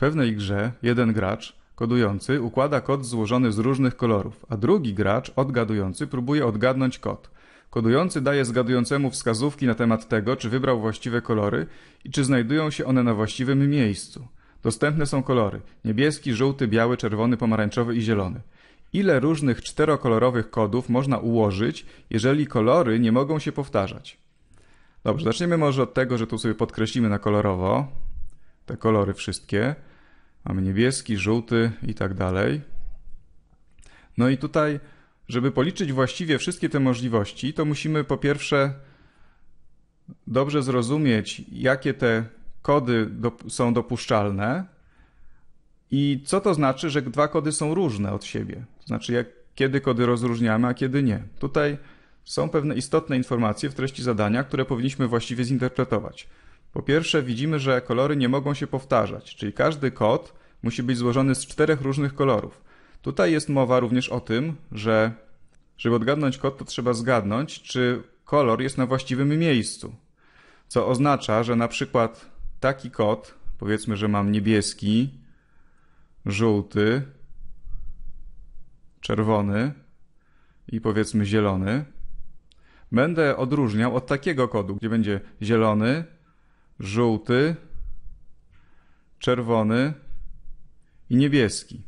pewnej grze jeden gracz, kodujący, układa kod złożony z różnych kolorów, a drugi gracz, odgadujący, próbuje odgadnąć kod. Kodujący daje zgadującemu wskazówki na temat tego, czy wybrał właściwe kolory i czy znajdują się one na właściwym miejscu. Dostępne są kolory: niebieski, żółty, biały, czerwony, pomarańczowy i zielony. Ile różnych czterokolorowych kodów można ułożyć, jeżeli kolory nie mogą się powtarzać? Dobrze, zaczniemy może od tego, że tu sobie podkreślimy na kolorowo te kolory wszystkie. Mamy niebieski, żółty i tak dalej. No i tutaj, żeby policzyć właściwie wszystkie te możliwości, to musimy po pierwsze dobrze zrozumieć, jakie te kody do, są dopuszczalne i co to znaczy, że dwa kody są różne od siebie. To znaczy, jak, kiedy kody rozróżniamy, a kiedy nie. Tutaj są pewne istotne informacje w treści zadania, które powinniśmy właściwie zinterpretować. Po pierwsze widzimy, że kolory nie mogą się powtarzać, czyli każdy kod musi być złożony z czterech różnych kolorów. Tutaj jest mowa również o tym, że żeby odgadnąć kod, to trzeba zgadnąć, czy kolor jest na właściwym miejscu. Co oznacza, że na przykład taki kod, powiedzmy, że mam niebieski, żółty, czerwony i powiedzmy zielony, będę odróżniał od takiego kodu, gdzie będzie zielony, żółty, czerwony i niebieski.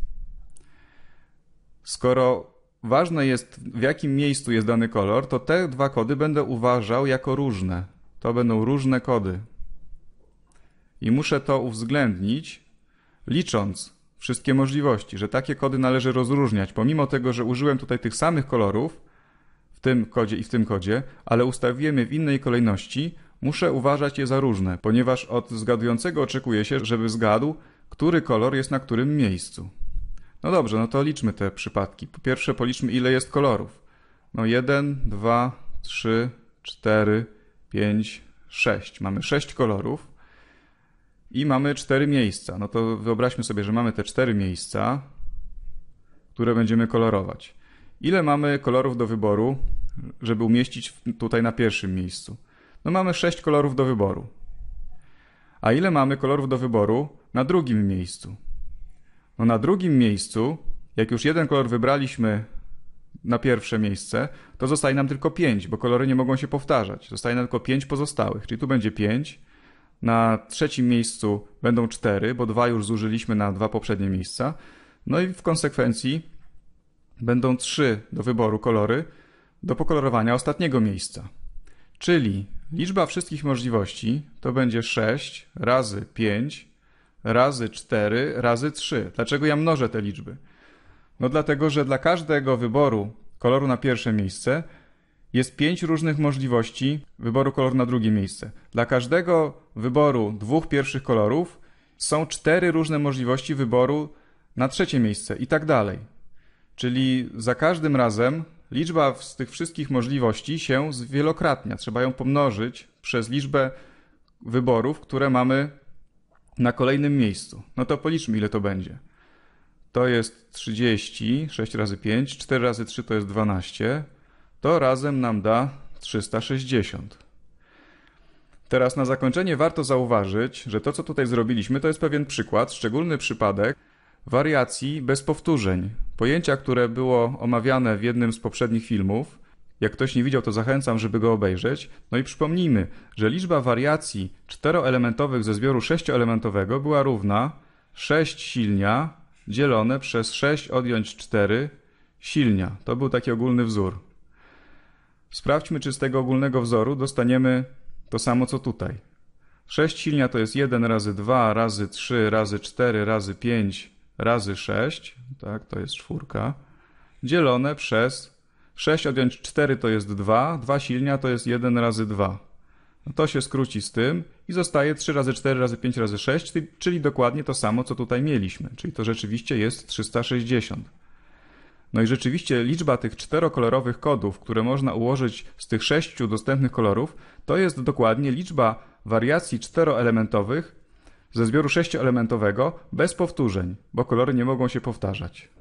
Skoro ważne jest, w jakim miejscu jest dany kolor, to te dwa kody będę uważał jako różne. To będą różne kody. I muszę to uwzględnić, licząc wszystkie możliwości, że takie kody należy rozróżniać, pomimo tego, że użyłem tutaj tych samych kolorów w tym kodzie i w tym kodzie, ale ustawiłem je w innej kolejności, Muszę uważać je za różne, ponieważ od zgadującego oczekuje się, żeby zgadł, który kolor jest na którym miejscu. No dobrze, no to liczmy te przypadki. Po pierwsze policzmy ile jest kolorów. No 1, 2, 3, 4, 5, 6. Mamy 6 kolorów i mamy 4 miejsca. No to wyobraźmy sobie, że mamy te 4 miejsca, które będziemy kolorować. Ile mamy kolorów do wyboru, żeby umieścić tutaj na pierwszym miejscu? No mamy 6 kolorów do wyboru. A ile mamy kolorów do wyboru na drugim miejscu? No na drugim miejscu, jak już jeden kolor wybraliśmy na pierwsze miejsce, to zostaje nam tylko 5, bo kolory nie mogą się powtarzać. Zostaje nam tylko 5 pozostałych, czyli tu będzie 5. Na trzecim miejscu będą 4, bo dwa już zużyliśmy na dwa poprzednie miejsca. No i w konsekwencji będą 3 do wyboru kolory do pokolorowania ostatniego miejsca. Czyli Liczba wszystkich możliwości to będzie 6 razy 5 razy 4 razy 3. Dlaczego ja mnożę te liczby? No dlatego, że dla każdego wyboru koloru na pierwsze miejsce jest 5 różnych możliwości wyboru koloru na drugie miejsce. Dla każdego wyboru dwóch pierwszych kolorów są 4 różne możliwości wyboru na trzecie miejsce i tak dalej. Czyli za każdym razem liczba z tych wszystkich możliwości się zwielokrotnia. Trzeba ją pomnożyć przez liczbę wyborów, które mamy na kolejnym miejscu. No to policzmy, ile to będzie. To jest 30, 6 razy 5, 4 razy 3 to jest 12. To razem nam da 360. Teraz na zakończenie warto zauważyć, że to co tutaj zrobiliśmy to jest pewien przykład, szczególny przypadek wariacji bez powtórzeń. Pojęcia, które było omawiane w jednym z poprzednich filmów, jak ktoś nie widział, to zachęcam, żeby go obejrzeć. No i przypomnijmy, że liczba wariacji czteroelementowych ze zbioru sześcioelementowego była równa 6 silnia dzielone przez 6 odjąć 4 silnia. To był taki ogólny wzór. Sprawdźmy, czy z tego ogólnego wzoru dostaniemy to samo co tutaj. 6 silnia to jest 1 razy 2 razy 3 razy 4 razy 5 razy 6, tak, to jest czwórka, dzielone przez 6 odjąć 4 to jest 2, 2 silnia to jest 1 razy 2. No to się skróci z tym i zostaje 3 razy 4 razy 5 razy 6, czyli dokładnie to samo, co tutaj mieliśmy, czyli to rzeczywiście jest 360. No i rzeczywiście liczba tych czterokolorowych kodów, które można ułożyć z tych sześciu dostępnych kolorów, to jest dokładnie liczba wariacji czteroelementowych ze zbioru sześcioelementowego bez powtórzeń, bo kolory nie mogą się powtarzać.